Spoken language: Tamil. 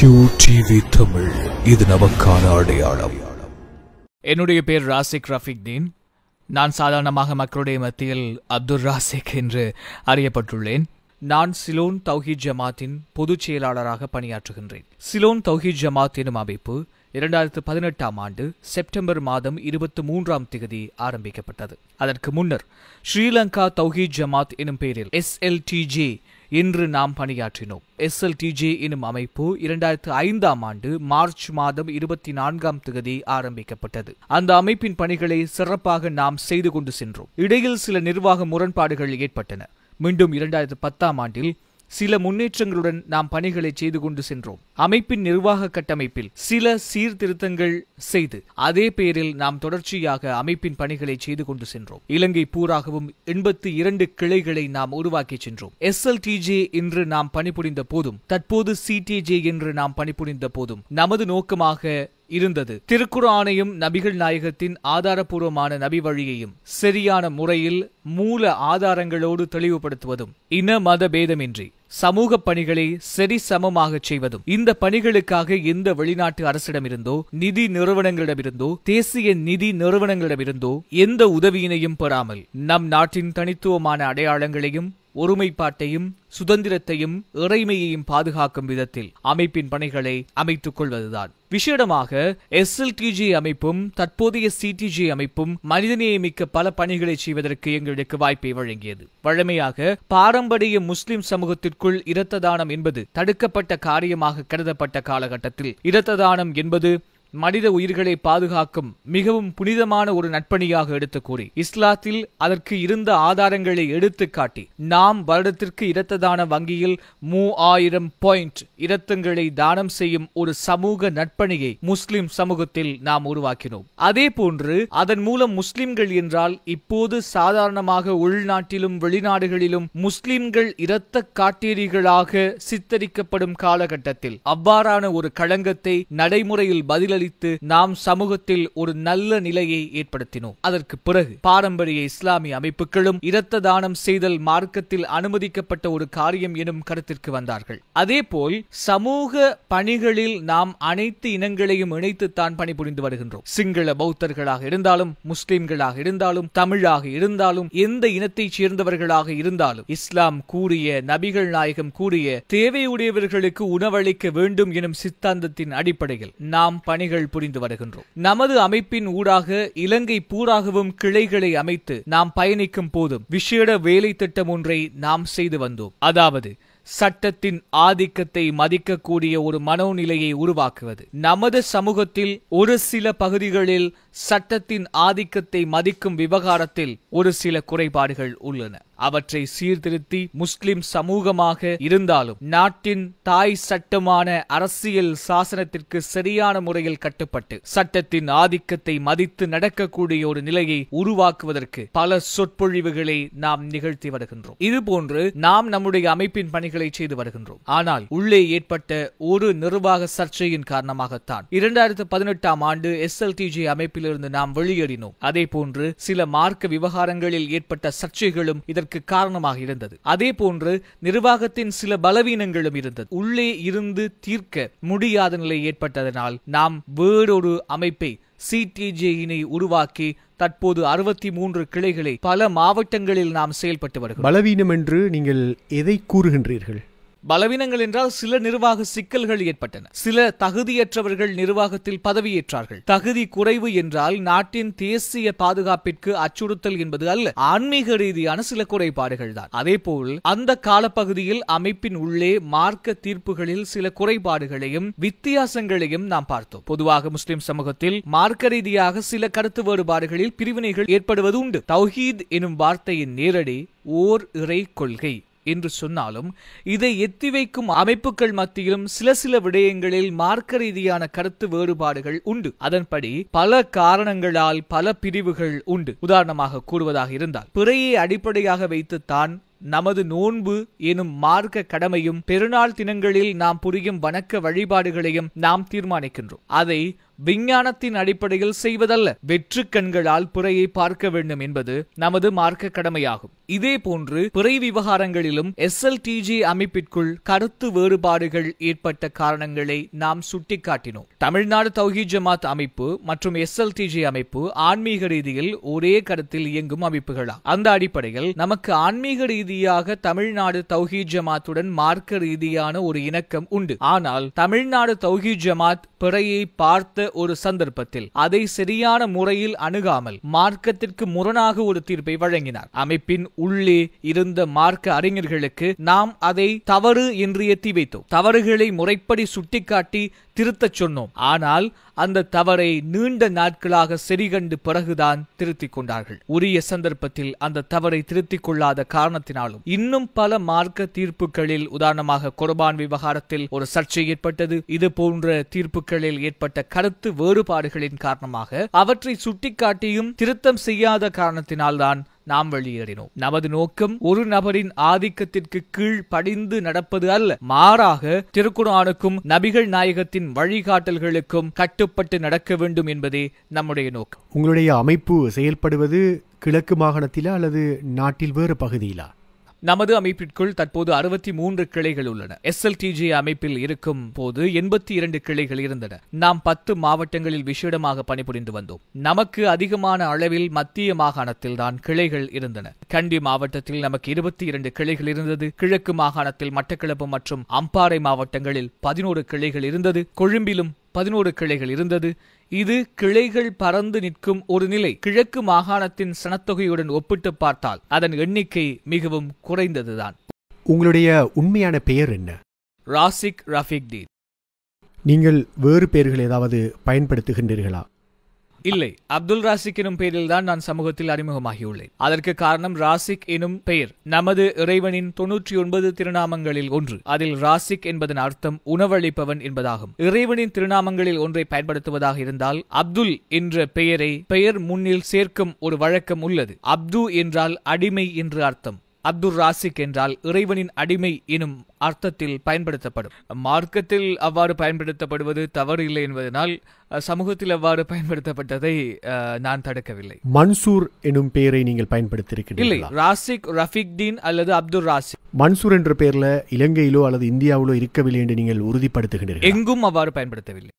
கியூ டிவி தமிழ் இது நமக்கான அடையாளம் என்னுடைய பேர் ராசிக் ரஃபிக் தீன் நான் சாதாரணமாக மக்களுடைய மத்தியில் அப்துல் ராசிக் என்று அறியப்பட்டுள்ளேன் நான் சிலோன் தௌஹித் ஜமாத்தின் பொதுச் செயலாளராக பணியாற்றுகின்றேன் சிலோன் தௌஹித் ஜமாத் எனும் அமைப்பு இரண்டாயிரத்து பதினெட்டாம் ஆண்டு செப்டம்பர் மாதம் இருபத்தி மூன்றாம் திகதி ஆரம்பிக்கப்பட்டது அதற்கு முன்னர் ஸ்ரீலங்கா தௌஹித் ஜமாத் எனும் பெயரில் எஸ்எல்டிஜே இன்று நாம் பணியாற்றினோம் டிஜே எனும் அமைப்பு இரண்டாயிரத்து ஐந்தாம் ஆண்டு மார்ச் மாதம் இருபத்தி நான்காம் தேதி ஆரம்பிக்கப்பட்டது அந்த அமைப்பின் பணிகளை சிறப்பாக நாம் செய்து கொண்டு சென்றோம் இடையில் சில நிர்வாக முரண்பாடுகள் ஏற்பட்டன மீண்டும் இரண்டாயிரத்து பத்தாம் ஆண்டில் சில முன்னேற்றங்களுடன் நாம் பணிகளை செய்து கொண்டு சென்றோம் அமைப்பின் நிர்வாக கட்டமைப்பில் சில சீர்திருத்தங்கள் செய்து அதே பெயரில் நாம் தொடர்ச்சியாக அமைப்பின் பணிகளை செய்து கொண்டு சென்றோம் இலங்கை பூராகவும் எண்பத்தி இரண்டு கிளைகளை நாம் உருவாக்கி சென்றோம் எஸ் எல் டிஜே என்று நாம் பணிபுரிந்த போதும் தற்போது சிடிஜே என்று நாம் பணிபுரிந்த போதும் நமது நோக்கமாக இருந்தது ஆணையும் நபிகள் நாயகத்தின் ஆதாரபூர்வமான நபி வழியையும் சரியான முறையில் மூல ஆதாரங்களோடு தெளிவுபடுத்துவதும் இன மத பேதமின்றி சமூக பணிகளை சரி சமமாக செய்வதும் இந்த பணிகளுக்காக எந்த வெளிநாட்டு அரசிடமிருந்தோ நிதி நிறுவனங்களிடமிருந்தோ தேசிய நிதி நிறுவனங்களிடமிருந்தோ எந்த உதவியினையும் பெறாமல் நம் நாட்டின் தனித்துவமான அடையாளங்களையும் ஒருமைப்பாட்டையும் சுதந்திரத்தையும் இறைமையையும் பாதுகாக்கும் விதத்தில் அமைப்பின் பணிகளை அமைத்துக் கொள்வதுதான் எல் எஸ்எல்டிஜி அமைப்பும் தற்போதைய சிடிஜி அமைப்பும் மனிதநேயமிக்க பல பணிகளை செய்வதற்கு எங்களுக்கு வாய்ப்பை வழங்கியது வழமையாக பாரம்பரிய முஸ்லிம் சமூகத்திற்குள் இரத்த தானம் என்பது தடுக்கப்பட்ட காரியமாக கருதப்பட்ட காலகட்டத்தில் இரத்த தானம் என்பது மனித உயிர்களை பாதுகாக்கும் மிகவும் புனிதமான ஒரு நட்பணியாக எடுத்து கூறி இஸ்லாத்தில் அதற்கு இருந்த ஆதாரங்களை எடுத்து காட்டி நாம் வருடத்திற்கு இரத்ததான வங்கியில் மூவாயிரம் பாயிண்ட் இரத்தங்களை தானம் செய்யும் ஒரு சமூக நட்பணியை முஸ்லிம் சமூகத்தில் நாம் உருவாக்கினோம் அதே போன்று அதன் மூலம் முஸ்லிம்கள் என்றால் இப்போது சாதாரணமாக உள்நாட்டிலும் வெளிநாடுகளிலும் முஸ்லிம்கள் இரத்த காட்டேரிகளாக சித்தரிக்கப்படும் காலகட்டத்தில் அவ்வாறான ஒரு களங்கத்தை நடைமுறையில் பதிலளி அளித்து நாம் சமூகத்தில் ஒரு நல்ல நிலையை ஏற்படுத்தினோம் அதற்கு பிறகு பாரம்பரிய இஸ்லாமிய அமைப்புகளும் இரத்த தானம் செய்தல் மார்க்கத்தில் அனுமதிக்கப்பட்ட ஒரு காரியம் எனும் கருத்திற்கு வந்தார்கள் அதேபோல் சமூக பணிகளில் நாம் அனைத்து இனங்களையும் இணைத்துத்தான் பணிபுரிந்து வருகின்றோம் சிங்கள பௌத்தர்களாக இருந்தாலும் முஸ்லிம்களாக இருந்தாலும் தமிழாக இருந்தாலும் எந்த இனத்தைச் சேர்ந்தவர்களாக இருந்தாலும் இஸ்லாம் கூறிய நபிகள் நாயகம் கூறிய தேவையுடையவர்களுக்கு உணவளிக்க வேண்டும் எனும் சித்தாந்தத்தின் அடிப்படையில் நாம் பணிகள் பணிகள் புரிந்து வருகின்றோம் நமது அமைப்பின் ஊடாக இலங்கை பூராகவும் கிளைகளை அமைத்து நாம் பயணிக்கும் போதும் விசேட வேலை திட்டம் ஒன்றை நாம் செய்து வந்தோம் அதாவது சட்டத்தின் ஆதிக்கத்தை மதிக்கக்கூடிய ஒரு மனோநிலையை உருவாக்குவது நமது சமூகத்தில் ஒரு சில பகுதிகளில் சட்டத்தின் ஆதிக்கத்தை மதிக்கும் விவகாரத்தில் ஒரு சில குறைபாடுகள் உள்ளன அவற்றை சீர்திருத்தி முஸ்லிம் சமூகமாக இருந்தாலும் நாட்டின் தாய் சட்டமான அரசியல் சாசனத்திற்கு சரியான முறையில் கட்டுப்பட்டு சட்டத்தின் ஆதிக்கத்தை மதித்து நடக்கக்கூடிய ஒரு நிலையை உருவாக்குவதற்கு பல சொற்பொழிவுகளை நாம் நிகழ்த்தி வருகின்றோம் இதுபோன்று நாம் நம்முடைய அமைப்பின் பணிகளை செய்து வருகின்றோம் ஆனால் உள்ளே ஏற்பட்ட ஒரு நிர்வாக சர்ச்சையின் காரணமாகத்தான் இரண்டாயிரத்து பதினெட்டாம் ஆண்டு எஸ் டிஜி அமைப்பிலிருந்து நாம் வெளியேறினோம் அதே போன்று சில மார்க்க விவகாரங்களில் ஏற்பட்ட சர்ச்சைகளும் இதற்கு இதற்கு காரணமாக இருந்தது அதே போன்று நிர்வாகத்தின் சில பலவீனங்களும் இருந்தது உள்ளே இருந்து தீர்க்க முடியாத நிலை ஏற்பட்டதனால் நாம் வேறொரு அமைப்பை சிடிஜேயினை உருவாக்கி தற்போது அறுபத்தி மூன்று கிளைகளை பல மாவட்டங்களில் நாம் செயல்பட்டு வருகிறோம் பலவீனம் என்று நீங்கள் எதை கூறுகின்றீர்கள் பலவீனங்கள் என்றால் சில நிர்வாக சிக்கல்கள் ஏற்பட்டன சில தகுதியற்றவர்கள் நிர்வாகத்தில் பதவியேற்றார்கள் தகுதி குறைவு என்றால் நாட்டின் தேசிய பாதுகாப்பிற்கு அச்சுறுத்தல் என்பது அல்ல ஆன்மீக ரீதியான சில குறைபாடுகள் தான் அதேபோல் அந்த காலப்பகுதியில் அமைப்பின் உள்ளே மார்க்க தீர்ப்புகளில் சில குறைபாடுகளையும் வித்தியாசங்களையும் நாம் பார்த்தோம் பொதுவாக முஸ்லிம் சமூகத்தில் மார்க்க ரீதியாக சில கருத்து வேறுபாடுகளில் பிரிவினைகள் ஏற்படுவது உண்டு தௌஹீத் எனும் வார்த்தையின் நேரடி ஓர் இறை கொள்கை என்று சொன்னாலும் இதை எத்தி வைக்கும் அமைப்புகள் மத்தியிலும் சில சில விடயங்களில் மார்க்க ரீதியான கருத்து வேறுபாடுகள் உண்டு அதன்படி பல காரணங்களால் பல பிரிவுகள் உண்டு உதாரணமாக கூறுவதாக இருந்தால் பிறையை அடிப்படையாக வைத்துத்தான் நமது நோன்பு எனும் மார்க்க கடமையும் பெருநாள் தினங்களில் நாம் புரியும் வணக்க வழிபாடுகளையும் நாம் தீர்மானிக்கின்றோம் அதை விஞ்ஞானத்தின் அடிப்படையில் செய்வதல்ல வெற்று கண்களால் புறையை பார்க்க வேண்டும் என்பது நமது மார்க்க கடமையாகும் இதே போன்று பிறை விவகாரங்களிலும் எஸ் எல் டிஜி அமைப்பிற்குள் கருத்து வேறுபாடுகள் ஏற்பட்ட காரணங்களை நாம் சுட்டிக்காட்டினோம் தமிழ்நாடு தௌஹி ஜமாத் அமைப்பு மற்றும் எஸ் எல் டிஜி அமைப்பு ஆன்மீக ரீதியில் ஒரே கருத்தில் இயங்கும் அமைப்புகளாகும் அந்த அடிப்படையில் நமக்கு ஆன்மீக ரீதி ரீதியாக தமிழ்நாடு தௌஹி ஜமாத்துடன் மார்க்க ரீதியான ஒரு இணக்கம் உண்டு ஆனால் தமிழ்நாடு தௌஹி ஜமாத் பிறையை பார்த்த ஒரு சந்தர்ப்பத்தில் அதை சரியான முறையில் அணுகாமல் மார்க்கத்திற்கு முரணாக ஒரு தீர்ப்பை வழங்கினார் அமைப்பின் உள்ளே இருந்த மார்க்க அறிஞர்களுக்கு நாம் அதை தவறு என்று எத்தி வைத்தோம் தவறுகளை முறைப்படி சுட்டிக்காட்டி திருத்தச் சொன்னோம் ஆனால் அந்த தவறை நீண்ட நாட்களாக செறிகண்டு பிறகுதான் திருத்திக் கொண்டார்கள் உரிய சந்தர்ப்பத்தில் அந்த தவறை திருத்திக் கொள்ளாத காரணத்தினாலும் இன்னும் பல மார்க்க தீர்ப்புகளில் உதாரணமாக குர்பான் விவகாரத்தில் ஒரு சர்ச்சை ஏற்பட்டது இது போன்ற தீர்ப்புகளில் ஏற்பட்ட கருத்து வேறுபாடுகளின் காரணமாக அவற்றை சுட்டிக்காட்டியும் திருத்தம் செய்யாத காரணத்தினால்தான் நாம் வெளியேறினோம் நமது நோக்கம் ஒரு நபரின் ஆதிக்கத்திற்கு கீழ் படிந்து நடப்பது அல்ல மாறாக திருக்குறானுக்கும் நபிகள் நாயகத்தின் வழிகாட்டல்களுக்கும் கட்டுப்பட்டு நடக்க வேண்டும் என்பதே நம்முடைய நோக்கம் உங்களுடைய அமைப்பு செயல்படுவது கிழக்கு மாகாணத்திலா அல்லது நாட்டில் வேறு பகுதியிலா நமது அமைப்பிற்குள் தற்போது அறுபத்தி மூன்று கிளைகள் உள்ளன எஸ்எல்டிஜி அமைப்பில் இருக்கும் போது எண்பத்தி இரண்டு கிளைகள் இருந்தன நாம் பத்து மாவட்டங்களில் விசேடமாக பணிபுரிந்து வந்தோம் நமக்கு அதிகமான அளவில் மத்திய மாகாணத்தில் தான் கிளைகள் இருந்தன கண்டி மாவட்டத்தில் நமக்கு இருபத்தி இரண்டு கிளைகள் இருந்தது கிழக்கு மாகாணத்தில் மட்டக்களப்பு மற்றும் அம்பாறை மாவட்டங்களில் பதினோரு கிளைகள் இருந்தது கொழும்பிலும் பதினோரு கிளைகள் இருந்தது இது கிளைகள் பறந்து நிற்கும் ஒரு நிலை கிழக்கு மாகாணத்தின் சனத்தொகையுடன் ஒப்பிட்டு பார்த்தால் அதன் எண்ணிக்கை மிகவும் குறைந்ததுதான் உங்களுடைய உண்மையான பெயர் என்ன ராசிக் ரஃபிக் தீன் நீங்கள் வேறு பெயர்கள் ஏதாவது பயன்படுத்துகின்றீர்களா இல்லை அப்துல் ராசிக் எனும் பெயரில் தான் நான் சமூகத்தில் அறிமுகமாகியுள்ளேன் அதற்கு காரணம் ராசிக் எனும் பெயர் நமது இறைவனின் தொன்னூற்றி ஒன்பது திருநாமங்களில் ஒன்று அதில் ராசிக் என்பதன் அர்த்தம் உணவளிப்பவன் என்பதாகும் இறைவனின் திருநாமங்களில் ஒன்றை பயன்படுத்துவதாக இருந்தால் அப்துல் என்ற பெயரை பெயர் முன்னில் சேர்க்கும் ஒரு வழக்கம் உள்ளது அப்து என்றால் அடிமை என்று அர்த்தம் அப்துர் ராசிக் என்றால் இறைவனின் அடிமை எனும் அர்த்தத்தில் பயன்படுத்தப்படும் மார்க்கத்தில் அவ்வாறு பயன்படுத்தப்படுவது தவறு இல்லை என்பதனால் சமூகத்தில் அவ்வாறு பயன்படுத்தப்பட்டதை நான் தடுக்கவில்லை மன்சூர் எனும் பெயரை நீங்கள் பயன்படுத்தியிருக்கிறீர்கள் இல்லை ராசிக் ரஃபிக் தீன் அல்லது அப்துல் ராசிக் மன்சூர் என்ற பெயர்ல இலங்கையிலோ அல்லது இந்தியாவிலோ இருக்கவில்லை என்று நீங்கள் உறுதிப்படுத்துகிறீர்கள் எங்கும் அவ்வாறு பயன்படுத்தவில்லை